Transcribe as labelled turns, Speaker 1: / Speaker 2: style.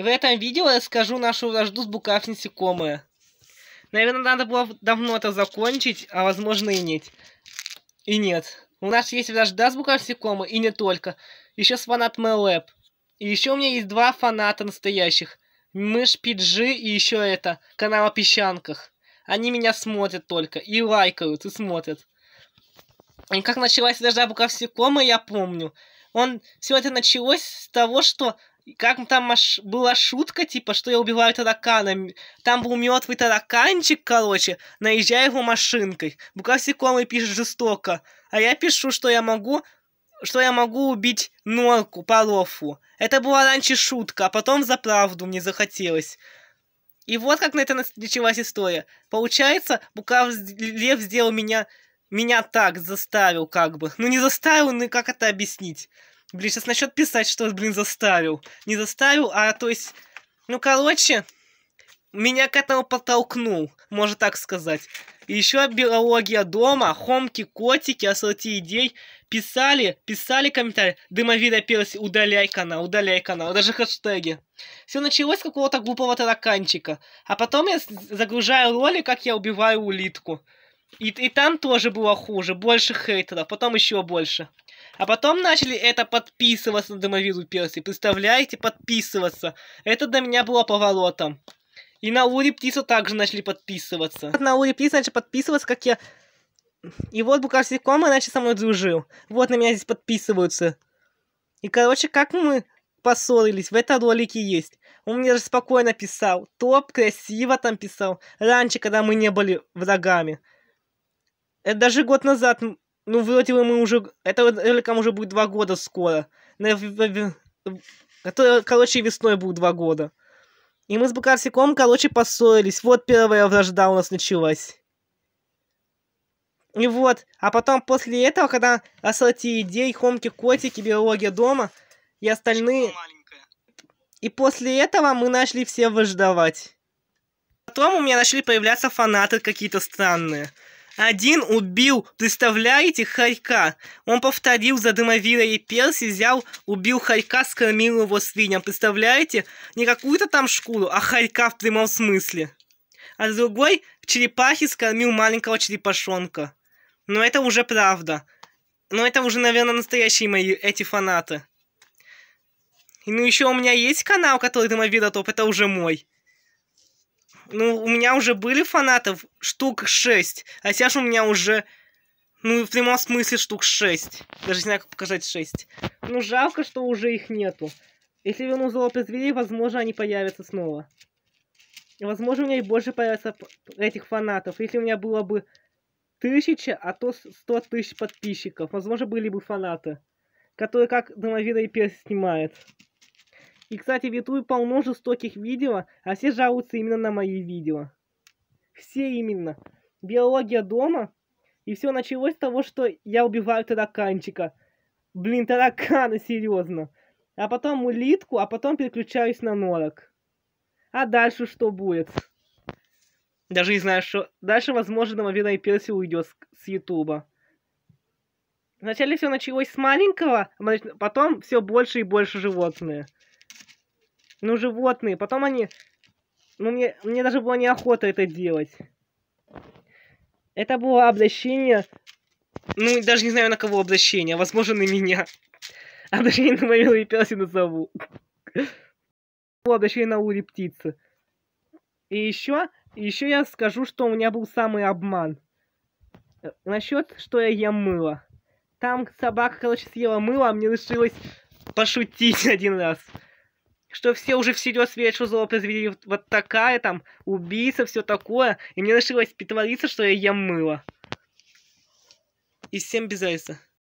Speaker 1: И в этом видео я скажу нашу вражду с Букав Насекомые. Наверное, надо было давно это закончить, а возможно и нет. И нет. У нас есть вражда с Букав Насекомые, и не только. Еще с фанат Мэлэп. И еще у меня есть два фаната настоящих. Мышь Пиджи и еще это, канал о песчанках. Они меня смотрят только, и лайкают, и смотрят. И как началась вражда Букав Насекомые, я помню. Он... Все это началось с того, что как там аж была шутка, типа, что я убиваю таракана. Там был мертвый тараканчик, короче, наезжая его машинкой. Букасикомый пишет жестоко. А я пишу, что я могу что я могу убить норку, порофу. Это была раньше шутка, а потом за правду мне захотелось. И вот как на это началась история. Получается, Букав Лев сделал меня... Меня так заставил, как бы. Ну, не заставил, ну как это объяснить? Блин, сейчас насчет писать, что, блин, заставил. Не заставил, а то есть... Ну, короче, меня к этому подтолкнул, можно так сказать. И еще биология дома, хомки, котики, ассорти идей. Писали, писали комментарии. Дымовида перси, удаляй канал, удаляй канал. Даже хэштеги. Все началось с какого-то глупого тараканчика. А потом я загружаю ролик, как я убиваю улитку. И, и там тоже было хуже, больше хейтеров, потом еще больше. А потом начали это подписываться на Домовилу Перси. Представляете, подписываться. Это для меня было поворотом. И на Ури Птицу также начали подписываться. На Ури Птицу начали подписываться, как я... И вот Букарси Кома иначе со мной дружил. Вот на меня здесь подписываются. И, короче, как мы поссорились, в этом ролике есть. Он мне даже спокойно писал. Топ красиво там писал. Раньше, когда мы не были врагами. Это даже год назад, ну, вроде бы мы уже... Это роликам уже будет два года скоро. Это, короче, весной будет два года. И мы с Бакарсиком короче, поссорились. Вот первая вражда у нас началась. И вот, а потом после этого, когда ассорти идей, хомки, котики, биология дома и остальные... И после этого мы начали все вождовать. Потом у меня начали появляться фанаты какие-то странные. Один убил, представляете, хорька. Он повторил за дымовира и перси, взял, убил хорька, скормил его свиньям. Представляете? Не какую-то там шкуру, а хорька в прямом смысле. А другой черепахи скормил маленького черепашонка. Но это уже правда. Но это уже, наверное, настоящие мои эти фанаты. И ну еще у меня есть канал, который Дымовира Топ, это уже мой. Ну, у меня уже были фанатов штук 6, а сейчас у меня уже, ну, в прямом смысле штук 6. Даже не знаю, как показать 6. Ну, жалко, что уже их нету. Если верну золото зверей, возможно, они появятся снова. Возможно, у меня и больше появится этих фанатов. Если у меня было бы тысяча, а то сто тысяч подписчиков, возможно, были бы фанаты, которые как домовина и перс снимает. И, кстати, в Ютубе полно жестоких видео, а все жалуются именно на мои видео. Все именно. Биология дома. И все началось с того, что я убиваю тараканчика. Блин, тараканы, серьезно. А потом улитку, а потом переключаюсь на норок. А дальше что будет? Даже не знаю, что... Дальше, возможно, Мавина и Перси уйдет с, с Ютуба. Вначале все началось с маленького, а потом все больше и больше животные. Ну, животные. Потом они... Ну, мне, мне даже было неохота это делать. Это было обращение... Ну, даже не знаю, на кого обращение. А, возможно, на меня. Обращение на мою и пёс назову. Обращение на Ури птицы. И еще, еще я скажу, что у меня был самый обман. Насчет, что я ем мыло. Там собака, короче, съела мыло, а мне решилось пошутить один раз что все уже всерьез верят, что зло произвели вот такая там, убийца, все такое. И мне решилось притвориться, что я ем мыло. И всем без айса.